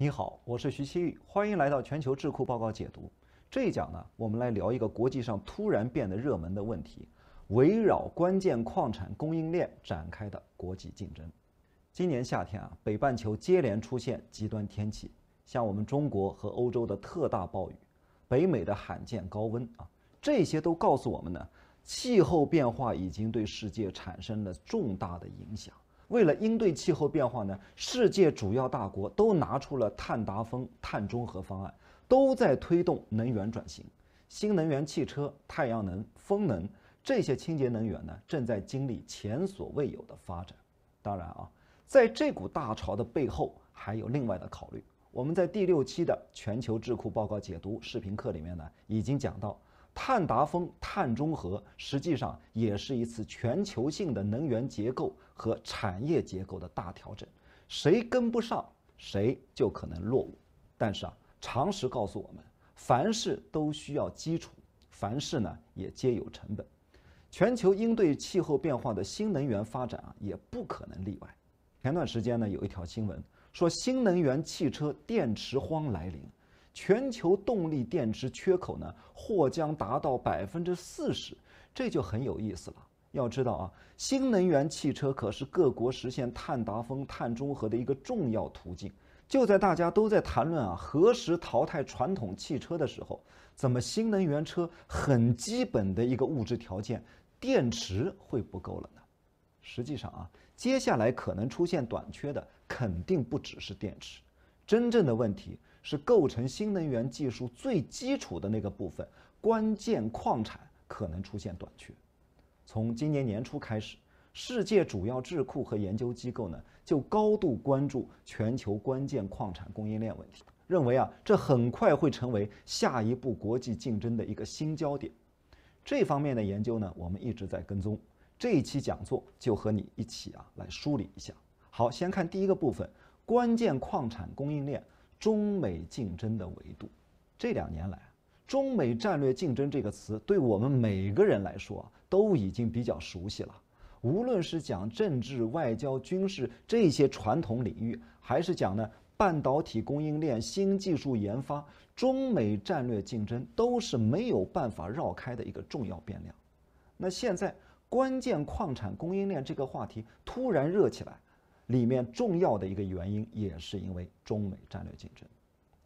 你好，我是徐奇玉，欢迎来到全球智库报告解读。这一讲呢，我们来聊一个国际上突然变得热门的问题，围绕关键矿产供应链展开的国际竞争。今年夏天啊，北半球接连出现极端天气，像我们中国和欧洲的特大暴雨，北美的罕见高温啊，这些都告诉我们呢，气候变化已经对世界产生了重大的影响。为了应对气候变化呢，世界主要大国都拿出了碳达峰、碳中和方案，都在推动能源转型，新能源汽车、太阳能、风能这些清洁能源呢，正在经历前所未有的发展。当然啊，在这股大潮的背后，还有另外的考虑。我们在第六期的全球智库报告解读视频课里面呢，已经讲到。碳达峰、碳中和实际上也是一次全球性的能源结构和产业结构的大调整，谁跟不上谁就可能落伍。但是啊，常识告诉我们，凡事都需要基础，凡事呢也皆有成本。全球应对气候变化的新能源发展啊，也不可能例外。前段时间呢，有一条新闻说新能源汽车电池荒来临。全球动力电池缺口呢或将达到百分之四十，这就很有意思了。要知道啊，新能源汽车可是各国实现碳达峰、碳中和的一个重要途径。就在大家都在谈论啊何时淘汰传统汽车的时候，怎么新能源车很基本的一个物质条件电池会不够了呢？实际上啊，接下来可能出现短缺的肯定不只是电池，真正的问题。是构成新能源技术最基础的那个部分，关键矿产可能出现短缺。从今年年初开始，世界主要智库和研究机构呢就高度关注全球关键矿产供应链问题，认为啊这很快会成为下一步国际竞争的一个新焦点。这方面的研究呢，我们一直在跟踪。这一期讲座就和你一起啊来梳理一下。好，先看第一个部分：关键矿产供应链。中美竞争的维度，这两年来，中美战略竞争这个词对我们每个人来说都已经比较熟悉了。无论是讲政治、外交、军事这些传统领域，还是讲呢半导体供应链、新技术研发，中美战略竞争都是没有办法绕开的一个重要变量。那现在关键矿产供应链这个话题突然热起来。里面重要的一个原因也是因为中美战略竞争。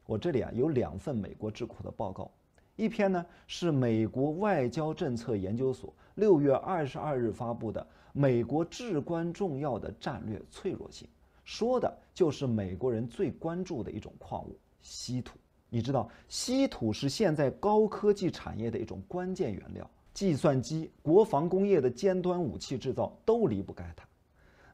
我这里啊有两份美国智库的报告，一篇呢是美国外交政策研究所六月二十二日发布的《美国至关重要的战略脆弱性》，说的就是美国人最关注的一种矿物——稀土。你知道，稀土是现在高科技产业的一种关键原料，计算机、国防工业的尖端武器制造都离不开它。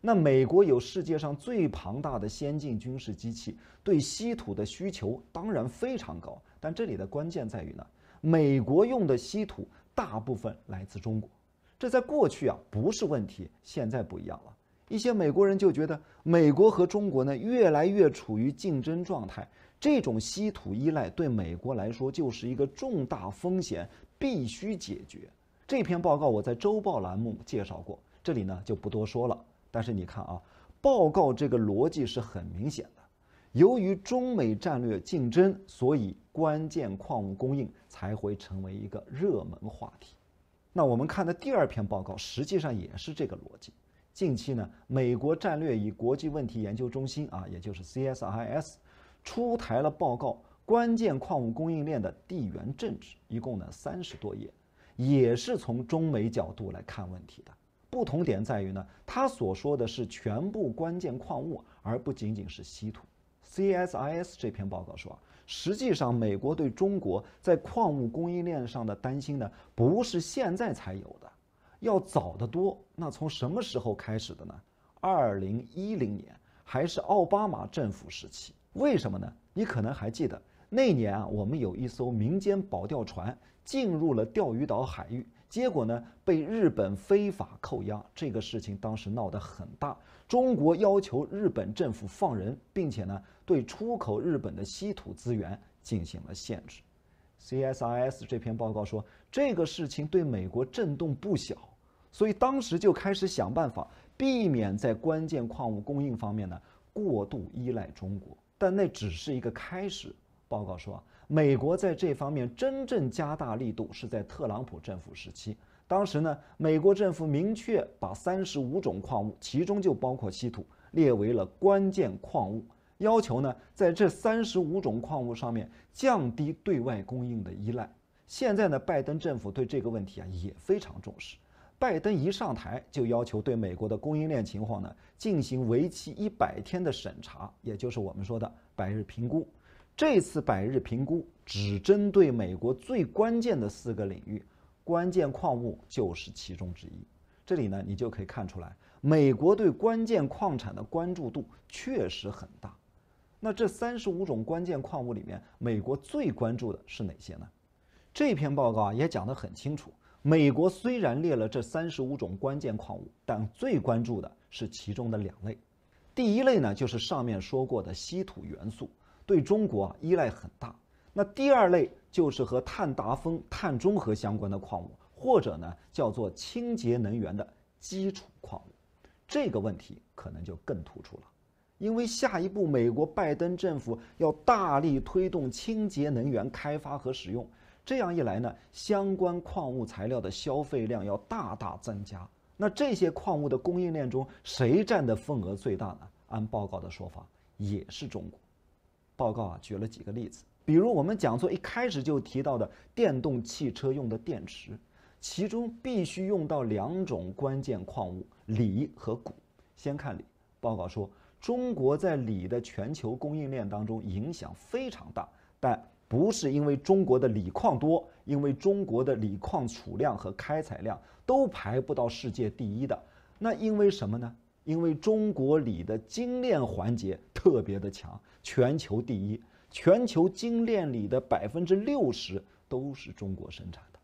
那美国有世界上最庞大的先进军事机器，对稀土的需求当然非常高。但这里的关键在于呢，美国用的稀土大部分来自中国，这在过去啊不是问题，现在不一样了。一些美国人就觉得，美国和中国呢越来越处于竞争状态，这种稀土依赖对美国来说就是一个重大风险，必须解决。这篇报告我在周报栏目介绍过，这里呢就不多说了。但是你看啊，报告这个逻辑是很明显的。由于中美战略竞争，所以关键矿物供应才会成为一个热门话题。那我们看的第二篇报告，实际上也是这个逻辑。近期呢，美国战略与国际问题研究中心啊，也就是 CSIS，出台了报告《关键矿物供应链的地缘政治》，一共呢三十多页，也是从中美角度来看问题的。不同点在于呢，他所说的是全部关键矿物，而不仅仅是稀土。C S I S 这篇报告说啊，实际上美国对中国在矿物供应链上的担心呢，不是现在才有的，要早得多。那从什么时候开始的呢？二零一零年，还是奥巴马政府时期。为什么呢？你可能还记得那年啊，我们有一艘民间保钓船进入了钓鱼岛海域。结果呢，被日本非法扣押，这个事情当时闹得很大。中国要求日本政府放人，并且呢，对出口日本的稀土资源进行了限制。C S I S 这篇报告说，这个事情对美国震动不小，所以当时就开始想办法避免在关键矿物供应方面呢过度依赖中国。但那只是一个开始，报告说。美国在这方面真正加大力度是在特朗普政府时期。当时呢，美国政府明确把三十五种矿物，其中就包括稀土，列为了关键矿物，要求呢在这三十五种矿物上面降低对外供应的依赖。现在呢，拜登政府对这个问题啊也非常重视。拜登一上台就要求对美国的供应链情况呢进行为期一百天的审查，也就是我们说的百日评估。这次百日评估只针对美国最关键的四个领域，关键矿物就是其中之一。这里呢，你就可以看出来，美国对关键矿产的关注度确实很大。那这三十五种关键矿物里面，美国最关注的是哪些呢？这篇报告啊也讲得很清楚。美国虽然列了这三十五种关键矿物，但最关注的是其中的两类。第一类呢，就是上面说过的稀土元素。对中国啊依赖很大。那第二类就是和碳达峰、碳中和相关的矿物，或者呢叫做清洁能源的基础矿物。这个问题可能就更突出了，因为下一步美国拜登政府要大力推动清洁能源开发和使用，这样一来呢，相关矿物材料的消费量要大大增加。那这些矿物的供应链中谁占的份额最大呢？按报告的说法，也是中国。报告啊，举了几个例子，比如我们讲座一开始就提到的电动汽车用的电池，其中必须用到两种关键矿物：锂和钴。先看锂，报告说中国在锂的全球供应链当中影响非常大，但不是因为中国的锂矿多，因为中国的锂矿储量和开采量都排不到世界第一的，那因为什么呢？因为中国锂的精炼环节特别的强，全球第一。全球精炼锂的百分之六十都是中国生产的。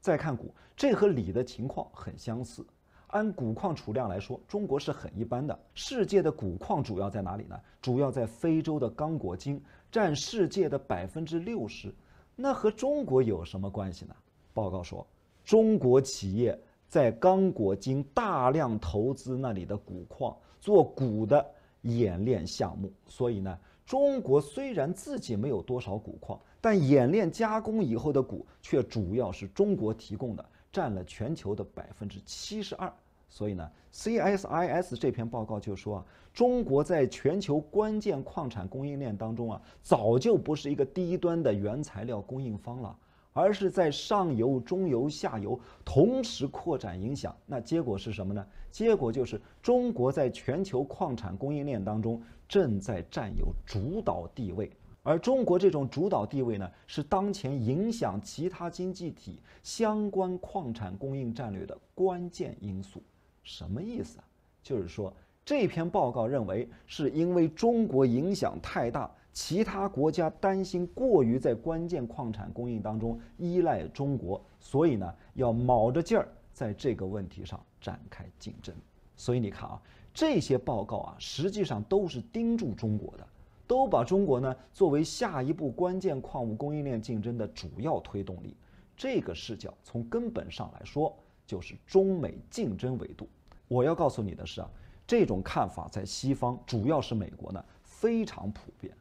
再看钴，这和锂的情况很相似。按钴矿储量来说，中国是很一般的。世界的钴矿主要在哪里呢？主要在非洲的刚果金，占世界的百分之六十。那和中国有什么关系呢？报告说，中国企业。在刚果金大量投资那里的钴矿做钴的冶炼项目，所以呢，中国虽然自己没有多少钴矿，但冶炼加工以后的钴却主要是中国提供的，占了全球的百分之七十二。所以呢，C S I S 这篇报告就说啊，中国在全球关键矿产供应链当中啊，早就不是一个低端的原材料供应方了。而是在上游、中游、下游同时扩展影响，那结果是什么呢？结果就是中国在全球矿产供应链当中正在占有主导地位，而中国这种主导地位呢，是当前影响其他经济体相关矿产供应战略的关键因素。什么意思啊？就是说这篇报告认为，是因为中国影响太大。其他国家担心过于在关键矿产供应当中依赖中国，所以呢要卯着劲儿在这个问题上展开竞争。所以你看啊，这些报告啊，实际上都是盯住中国的，都把中国呢作为下一步关键矿物供应链竞争的主要推动力。这个视角从根本上来说就是中美竞争维度。我要告诉你的是啊，这种看法在西方，主要是美国呢非常普遍。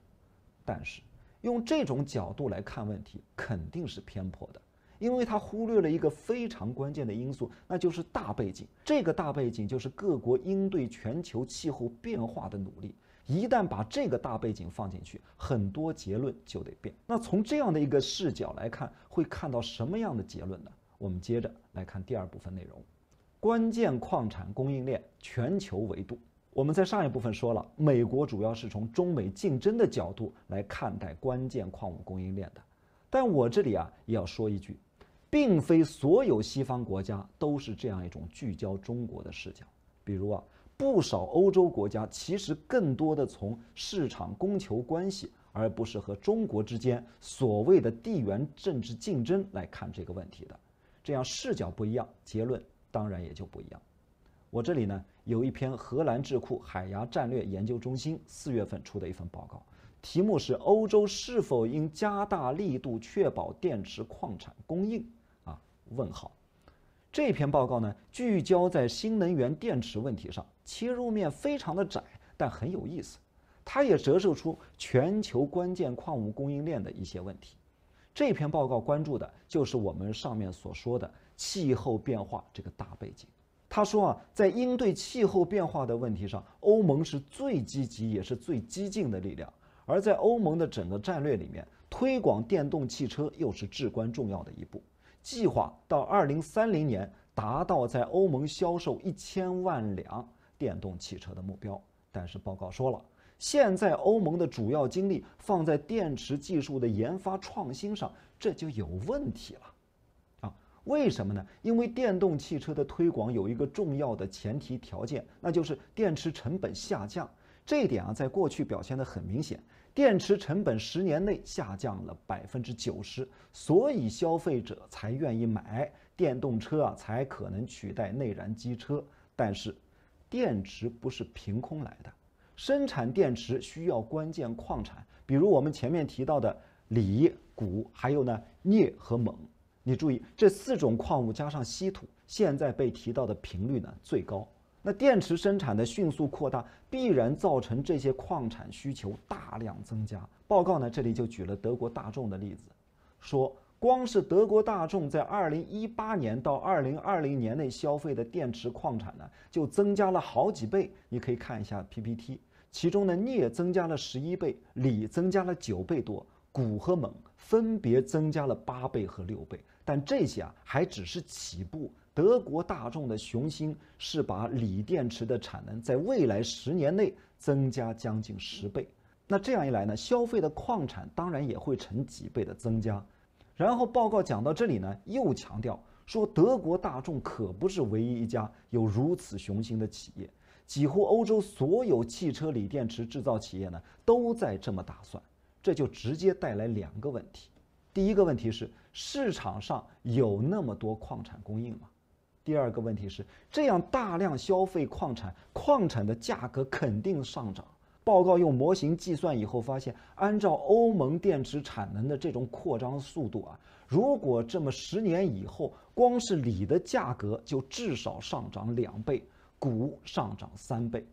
但是，用这种角度来看问题肯定是偏颇的，因为他忽略了一个非常关键的因素，那就是大背景。这个大背景就是各国应对全球气候变化的努力。一旦把这个大背景放进去，很多结论就得变。那从这样的一个视角来看，会看到什么样的结论呢？我们接着来看第二部分内容：关键矿产供应链全球维度。我们在上一部分说了，美国主要是从中美竞争的角度来看待关键矿物供应链的。但我这里啊，也要说一句，并非所有西方国家都是这样一种聚焦中国的视角。比如啊，不少欧洲国家其实更多的从市场供求关系，而不是和中国之间所谓的地缘政治竞争来看这个问题的。这样视角不一样，结论当然也就不一样。我这里呢有一篇荷兰智库海牙战略研究中心四月份出的一份报告，题目是《欧洲是否应加大力度确保电池矿产供应》啊？问号。这篇报告呢聚焦在新能源电池问题上，切入面非常的窄，但很有意思。它也折射出全球关键矿物供应链的一些问题。这篇报告关注的就是我们上面所说的气候变化这个大背景。他说啊，在应对气候变化的问题上，欧盟是最积极也是最激进的力量。而在欧盟的整个战略里面，推广电动汽车又是至关重要的一步。计划到二零三零年达到在欧盟销售一千万辆电动汽车的目标。但是报告说了，现在欧盟的主要精力放在电池技术的研发创新上，这就有问题了。为什么呢？因为电动汽车的推广有一个重要的前提条件，那就是电池成本下降。这一点啊，在过去表现得很明显，电池成本十年内下降了百分之九十，所以消费者才愿意买电动车啊，才可能取代内燃机车。但是，电池不是凭空来的，生产电池需要关键矿产，比如我们前面提到的锂、钴，还有呢镍和锰。你注意，这四种矿物加上稀土，现在被提到的频率呢最高。那电池生产的迅速扩大，必然造成这些矿产需求大量增加。报告呢这里就举了德国大众的例子，说光是德国大众在二零一八年到二零二零年内消费的电池矿产呢，就增加了好几倍。你可以看一下 PPT，其中的镍增加了十一倍，锂增加了九倍多。钴和锰分别增加了八倍和六倍，但这些啊还只是起步。德国大众的雄心是把锂电池的产能在未来十年内增加将近十倍。那这样一来呢，消费的矿产当然也会成几倍的增加。然后报告讲到这里呢，又强调说，德国大众可不是唯一一家有如此雄心的企业，几乎欧洲所有汽车锂电池制造企业呢都在这么打算。这就直接带来两个问题，第一个问题是市场上有那么多矿产供应吗？第二个问题是这样大量消费矿产，矿产的价格肯定上涨。报告用模型计算以后发现，按照欧盟电池产能的这种扩张速度啊，如果这么十年以后，光是锂的价格就至少上涨两倍，钴上涨三倍，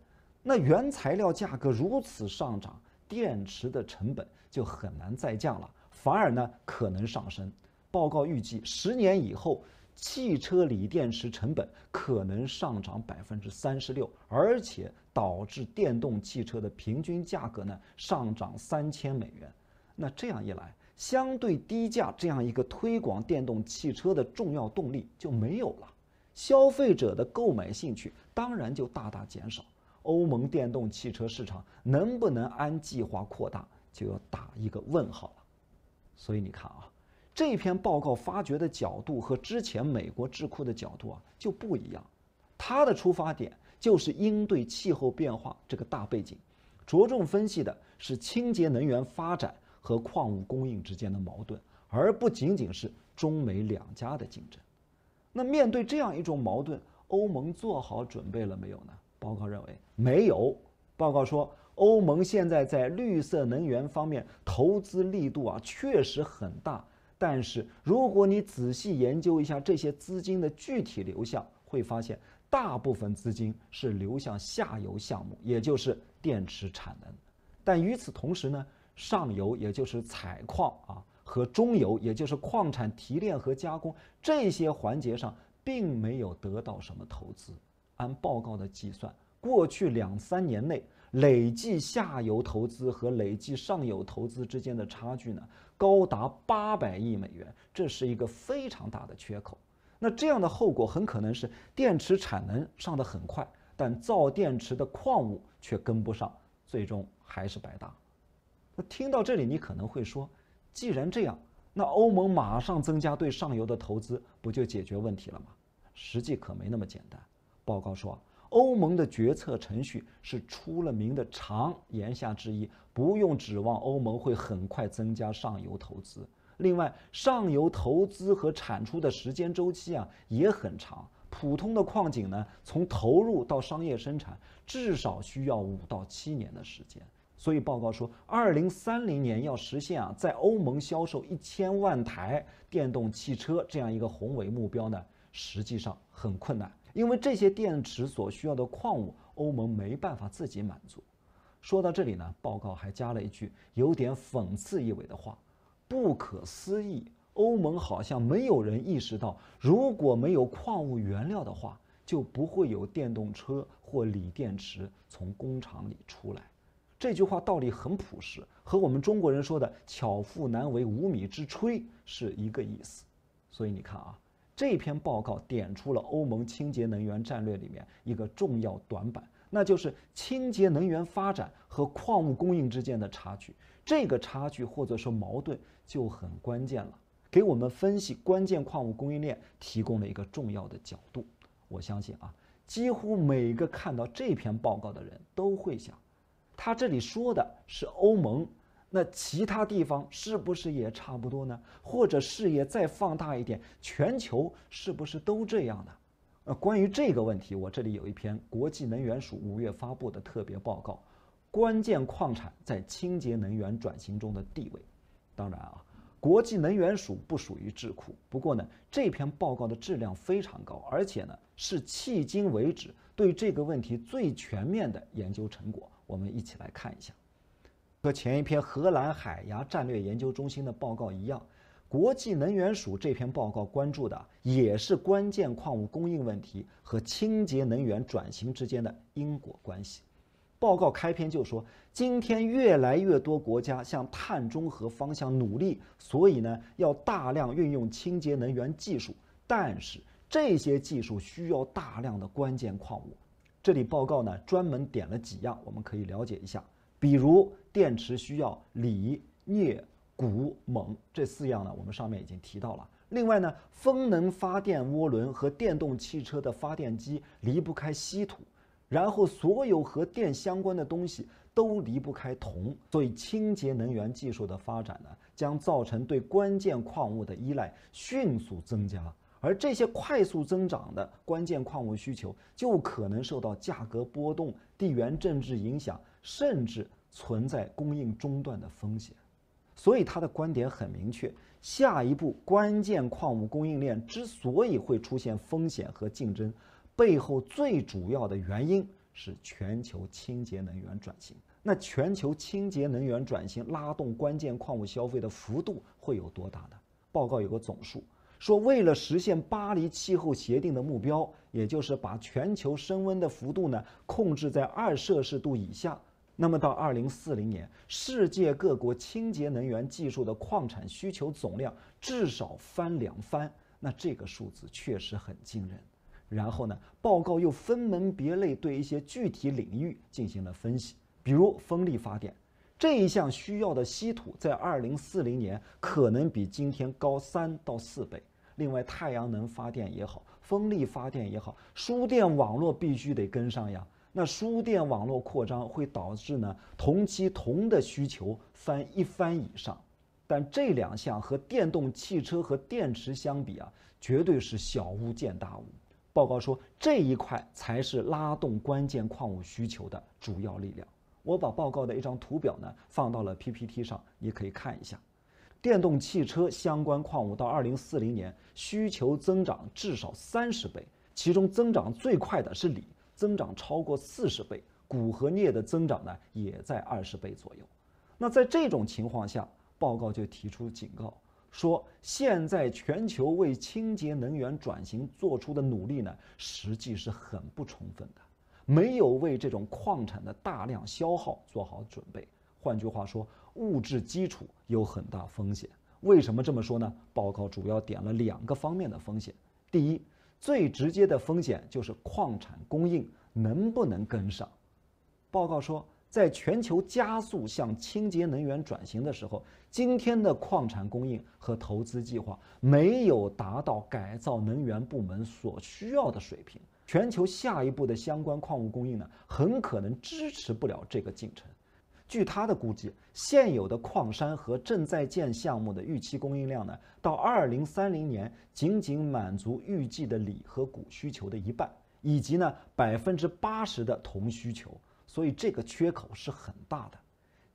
那原材料价格如此上涨，电池的成本。就很难再降了，反而呢可能上升。报告预计十年以后，汽车锂电池成本可能上涨百分之三十六，而且导致电动汽车的平均价格呢上涨三千美元。那这样一来，相对低价这样一个推广电动汽车的重要动力就没有了，消费者的购买兴趣当然就大大减少。欧盟电动汽车市场能不能按计划扩大？就要打一个问号了，所以你看啊，这篇报告发掘的角度和之前美国智库的角度啊就不一样，它的出发点就是应对气候变化这个大背景，着重分析的是清洁能源发展和矿物供应之间的矛盾，而不仅仅是中美两家的竞争。那面对这样一种矛盾，欧盟做好准备了没有呢？报告认为没有。报告说。欧盟现在在绿色能源方面投资力度啊，确实很大。但是如果你仔细研究一下这些资金的具体流向，会发现大部分资金是流向下游项目，也就是电池产能。但与此同时呢，上游也就是采矿啊，和中游也就是矿产提炼和加工这些环节上，并没有得到什么投资。按报告的计算，过去两三年内。累计下游投资和累计上游投资之间的差距呢，高达八百亿美元，这是一个非常大的缺口。那这样的后果很可能是电池产能上的很快，但造电池的矿物却跟不上，最终还是白搭。那听到这里，你可能会说，既然这样，那欧盟马上增加对上游的投资，不就解决问题了吗？实际可没那么简单。报告说。欧盟的决策程序是出了名的长，言下之意，不用指望欧盟会很快增加上游投资。另外，上游投资和产出的时间周期啊也很长。普通的矿井呢，从投入到商业生产，至少需要五到七年的时间。所以报告说，二零三零年要实现啊，在欧盟销售一千万台电动汽车这样一个宏伟目标呢，实际上很困难。因为这些电池所需要的矿物，欧盟没办法自己满足。说到这里呢，报告还加了一句有点讽刺意味的话：“不可思议，欧盟好像没有人意识到，如果没有矿物原料的话，就不会有电动车或锂电池从工厂里出来。”这句话道理很朴实，和我们中国人说的“巧妇难为无米之炊”是一个意思。所以你看啊。这篇报告点出了欧盟清洁能源战略里面一个重要短板，那就是清洁能源发展和矿物供应之间的差距。这个差距或者说矛盾就很关键了，给我们分析关键矿物供应链提供了一个重要的角度。我相信啊，几乎每个看到这篇报告的人都会想，他这里说的是欧盟。那其他地方是不是也差不多呢？或者视野再放大一点，全球是不是都这样呢？呃，关于这个问题，我这里有一篇国际能源署五月发布的特别报告《关键矿产在清洁能源转型中的地位》。当然啊，国际能源署不属于智库，不过呢，这篇报告的质量非常高，而且呢是迄今为止对这个问题最全面的研究成果。我们一起来看一下。和前一篇荷兰海牙战略研究中心的报告一样，国际能源署这篇报告关注的也是关键矿物供应问题和清洁能源转型之间的因果关系。报告开篇就说，今天越来越多国家向碳中和方向努力，所以呢要大量运用清洁能源技术，但是这些技术需要大量的关键矿物。这里报告呢专门点了几样，我们可以了解一下，比如。电池需要锂、镍、钴、锰这四样呢，我们上面已经提到了。另外呢，风能发电、涡轮和电动汽车的发电机离不开稀土，然后所有和电相关的东西都离不开铜。所以，清洁能源技术的发展呢，将造成对关键矿物的依赖迅速增加，而这些快速增长的关键矿物需求，就可能受到价格波动、地缘政治影响，甚至。存在供应中断的风险，所以他的观点很明确。下一步关键矿物供应链之所以会出现风险和竞争，背后最主要的原因是全球清洁能源转型。那全球清洁能源转型拉动关键矿物消费的幅度会有多大呢？报告有个总数，说为了实现巴黎气候协定的目标，也就是把全球升温的幅度呢控制在二摄氏度以下。那么到二零四零年，世界各国清洁能源技术的矿产需求总量至少翻两番，那这个数字确实很惊人。然后呢，报告又分门别类对一些具体领域进行了分析，比如风力发电，这一项需要的稀土在二零四零年可能比今天高三到四倍。另外，太阳能发电也好，风力发电也好，输电网络必须得跟上呀。那输电网络扩张会导致呢同期铜的需求翻一番以上，但这两项和电动汽车和电池相比啊，绝对是小巫见大巫。报告说这一块才是拉动关键矿物需求的主要力量。我把报告的一张图表呢放到了 PPT 上，你可以看一下。电动汽车相关矿物到二零四零年需求增长至少三十倍，其中增长最快的是锂。增长超过四十倍，钴和镍的增长呢也在二十倍左右。那在这种情况下，报告就提出警告，说现在全球为清洁能源转型做出的努力呢，实际是很不充分的，没有为这种矿产的大量消耗做好准备。换句话说，物质基础有很大风险。为什么这么说呢？报告主要点了两个方面的风险：第一，最直接的风险就是矿产供应能不能跟上。报告说，在全球加速向清洁能源转型的时候，今天的矿产供应和投资计划没有达到改造能源部门所需要的水平。全球下一步的相关矿物供应呢，很可能支持不了这个进程。据他的估计，现有的矿山和正在建项目的预期供应量呢，到二零三零年仅仅满足预计的锂和钴需求的一半，以及呢百分之八十的铜需求，所以这个缺口是很大的。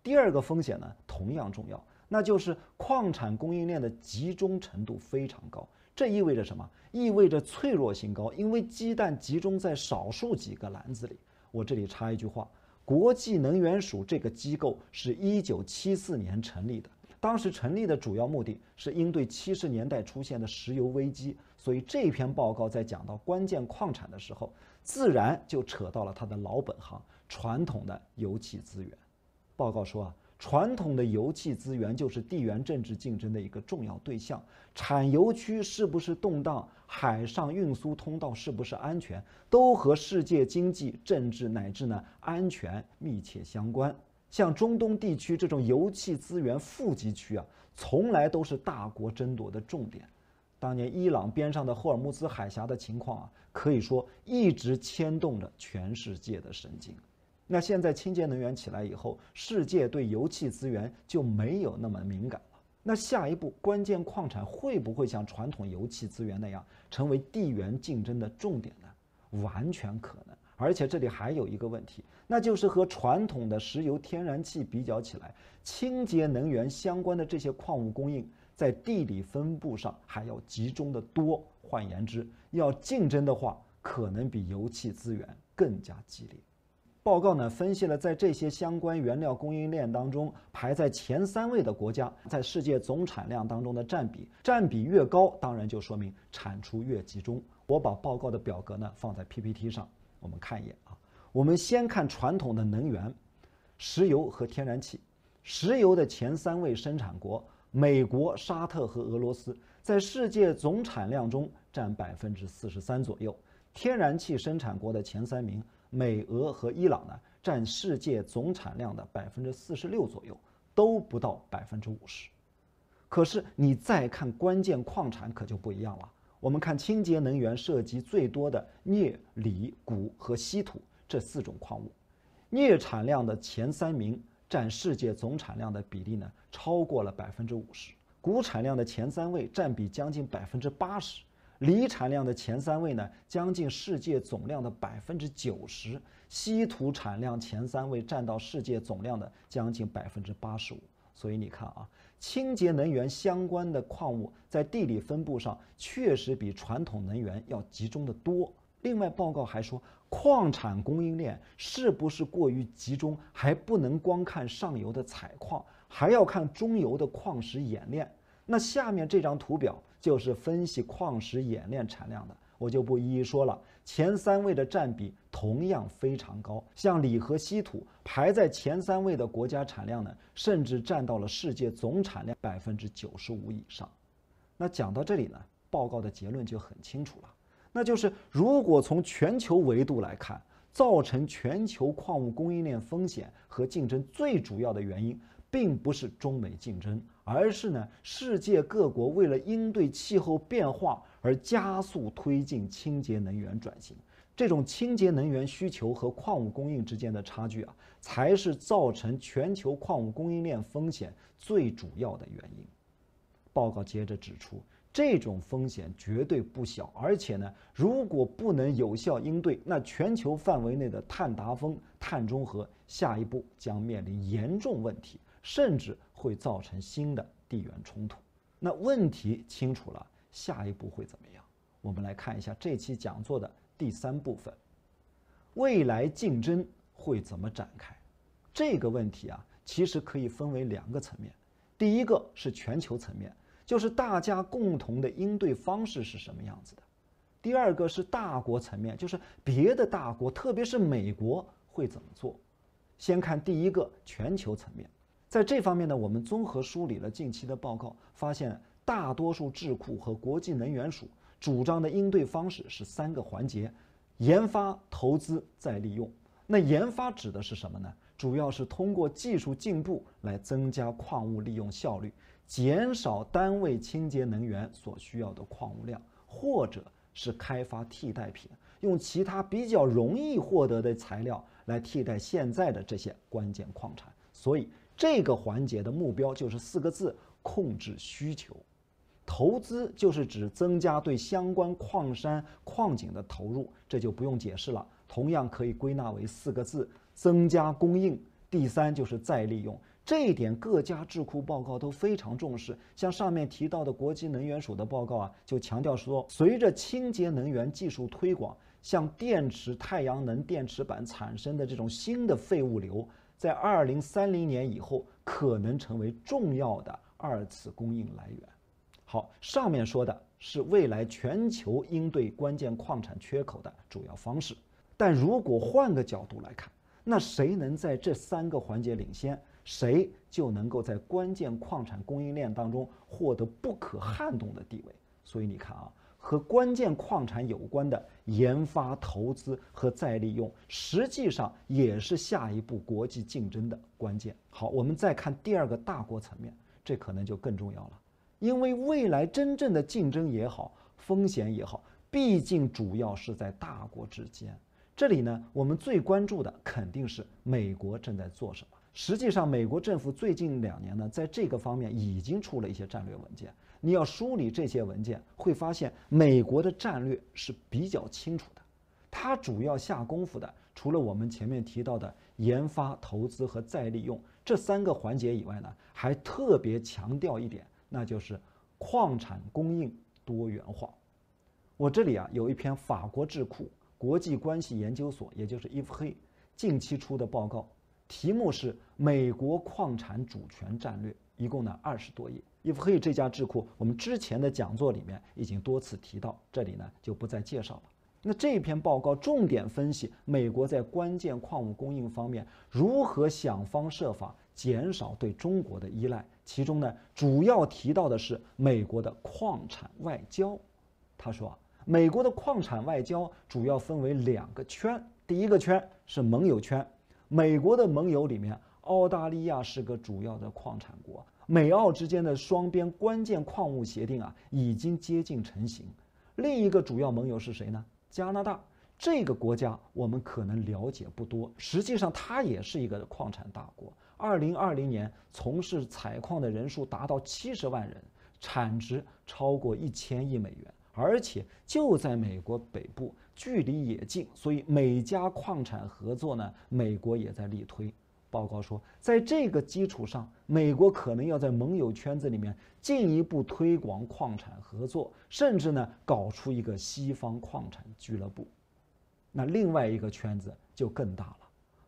第二个风险呢同样重要，那就是矿产供应链的集中程度非常高，这意味着什么？意味着脆弱性高，因为鸡蛋集中在少数几个篮子里。我这里插一句话。国际能源署这个机构是一九七四年成立的，当时成立的主要目的是应对七十年代出现的石油危机，所以这篇报告在讲到关键矿产的时候，自然就扯到了它的老本行——传统的油气资源。报告说啊。传统的油气资源就是地缘政治竞争的一个重要对象，产油区是不是动荡，海上运输通道是不是安全，都和世界经济、政治乃至呢安全密切相关。像中东地区这种油气资源富集区啊，从来都是大国争夺的重点。当年伊朗边上的霍尔木兹海峡的情况啊，可以说一直牵动着全世界的神经。那现在清洁能源起来以后，世界对油气资源就没有那么敏感了。那下一步关键矿产会不会像传统油气资源那样成为地缘竞争的重点呢？完全可能。而且这里还有一个问题，那就是和传统的石油天然气比较起来，清洁能源相关的这些矿物供应在地理分布上还要集中的多。换言之，要竞争的话，可能比油气资源更加激烈。报告呢分析了在这些相关原料供应链当中排在前三位的国家在世界总产量当中的占比，占比越高，当然就说明产出越集中。我把报告的表格呢放在 PPT 上，我们看一眼啊。我们先看传统的能源，石油和天然气。石油的前三位生产国，美国、沙特和俄罗斯，在世界总产量中占百分之四十三左右。天然气生产国的前三名。美俄和伊朗呢，占世界总产量的百分之四十六左右，都不到百分之五十。可是你再看关键矿产，可就不一样了。我们看清洁能源涉及最多的镍、锂、钴和稀土这四种矿物，镍产量的前三名占世界总产量的比例呢，超过了百分之五十；钴产量的前三位占比将近百分之八十。锂产量的前三位呢，将近世界总量的百分之九十；稀土产量前三位占到世界总量的将近百分之八十五。所以你看啊，清洁能源相关的矿物在地理分布上确实比传统能源要集中的多。另外，报告还说，矿产供应链是不是过于集中，还不能光看上游的采矿，还要看中游的矿石冶炼。那下面这张图表。就是分析矿石冶炼产量的，我就不一一说了。前三位的占比同样非常高，像锂和稀土排在前三位的国家产量呢，甚至占到了世界总产量百分之九十五以上。那讲到这里呢，报告的结论就很清楚了，那就是如果从全球维度来看，造成全球矿物供应链风险和竞争最主要的原因，并不是中美竞争。而是呢，世界各国为了应对气候变化而加速推进清洁能源转型，这种清洁能源需求和矿物供应之间的差距啊，才是造成全球矿物供应链风险最主要的原因。报告接着指出，这种风险绝对不小，而且呢，如果不能有效应对，那全球范围内的碳达峰、碳中和下一步将面临严重问题。甚至会造成新的地缘冲突。那问题清楚了，下一步会怎么样？我们来看一下这期讲座的第三部分：未来竞争会怎么展开？这个问题啊，其实可以分为两个层面。第一个是全球层面，就是大家共同的应对方式是什么样子的；第二个是大国层面，就是别的大国，特别是美国会怎么做。先看第一个全球层面。在这方面呢，我们综合梳理了近期的报告，发现大多数智库和国际能源署主张的应对方式是三个环节：研发、投资、再利用。那研发指的是什么呢？主要是通过技术进步来增加矿物利用效率，减少单位清洁能源所需要的矿物量，或者是开发替代品，用其他比较容易获得的材料来替代现在的这些关键矿产。所以。这个环节的目标就是四个字：控制需求。投资就是指增加对相关矿山、矿井的投入，这就不用解释了。同样可以归纳为四个字：增加供应。第三就是再利用，这一点各家智库报告都非常重视。像上面提到的国际能源署的报告啊，就强调说，随着清洁能源技术推广，像电池、太阳能电池板产生的这种新的废物流。在二零三零年以后，可能成为重要的二次供应来源。好，上面说的是未来全球应对关键矿产缺口的主要方式。但如果换个角度来看，那谁能在这三个环节领先，谁就能够在关键矿产供应链当中获得不可撼动的地位。所以你看啊，和关键矿产有关的。研发投资和再利用，实际上也是下一步国际竞争的关键。好，我们再看第二个大国层面，这可能就更重要了，因为未来真正的竞争也好，风险也好，毕竟主要是在大国之间。这里呢，我们最关注的肯定是美国正在做什么。实际上，美国政府最近两年呢，在这个方面已经出了一些战略文件。你要梳理这些文件，会发现美国的战略是比较清楚的。它主要下功夫的，除了我们前面提到的研发、投资和再利用这三个环节以外呢，还特别强调一点，那就是矿产供应多元化。我这里啊有一篇法国智库国际关系研究所，也就是 IFHE，近期出的报告，题目是《美国矿产主权战略》，一共呢二十多页。伊夫克利这家智库，我们之前的讲座里面已经多次提到，这里呢就不再介绍了。那这篇报告重点分析美国在关键矿物供应方面如何想方设法减少对中国的依赖，其中呢主要提到的是美国的矿产外交。他说，美国的矿产外交主要分为两个圈，第一个圈是盟友圈，美国的盟友里面，澳大利亚是个主要的矿产国。美澳之间的双边关键矿物协定啊，已经接近成型。另一个主要盟友是谁呢？加拿大这个国家我们可能了解不多，实际上它也是一个矿产大国。二零二零年从事采矿的人数达到七十万人，产值超过一千亿美元，而且就在美国北部，距离也近，所以每家矿产合作呢，美国也在力推。报告说，在这个基础上。美国可能要在盟友圈子里面进一步推广矿产合作，甚至呢搞出一个西方矿产俱乐部。那另外一个圈子就更大了。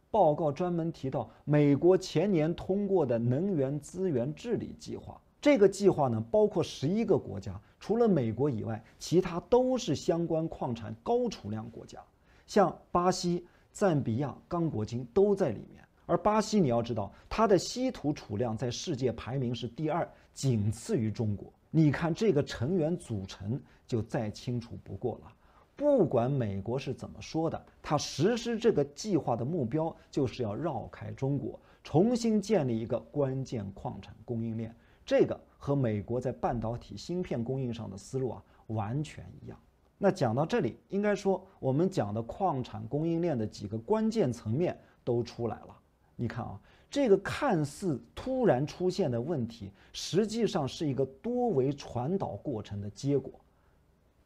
报告专门提到，美国前年通过的能源资源治理计划，这个计划呢包括十一个国家，除了美国以外，其他都是相关矿产高储量国家，像巴西、赞比亚、刚果金都在里面。而巴西，你要知道它的稀土储量在世界排名是第二，仅次于中国。你看这个成员组成就再清楚不过了。不管美国是怎么说的，它实施这个计划的目标就是要绕开中国，重新建立一个关键矿产供应链。这个和美国在半导体芯片供应上的思路啊完全一样。那讲到这里，应该说我们讲的矿产供应链的几个关键层面都出来了。你看啊，这个看似突然出现的问题，实际上是一个多维传导过程的结果。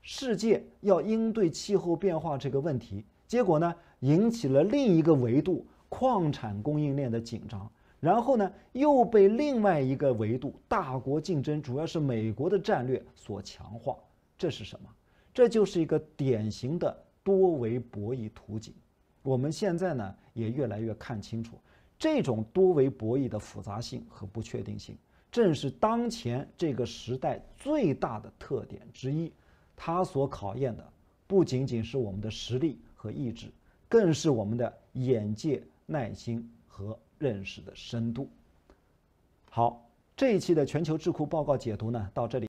世界要应对气候变化这个问题，结果呢，引起了另一个维度矿产供应链的紧张，然后呢，又被另外一个维度大国竞争，主要是美国的战略所强化。这是什么？这就是一个典型的多维博弈图景。我们现在呢，也越来越看清楚。这种多维博弈的复杂性和不确定性，正是当前这个时代最大的特点之一。它所考验的不仅仅是我们的实力和意志，更是我们的眼界、耐心和认识的深度。好，这一期的全球智库报告解读呢，到这里。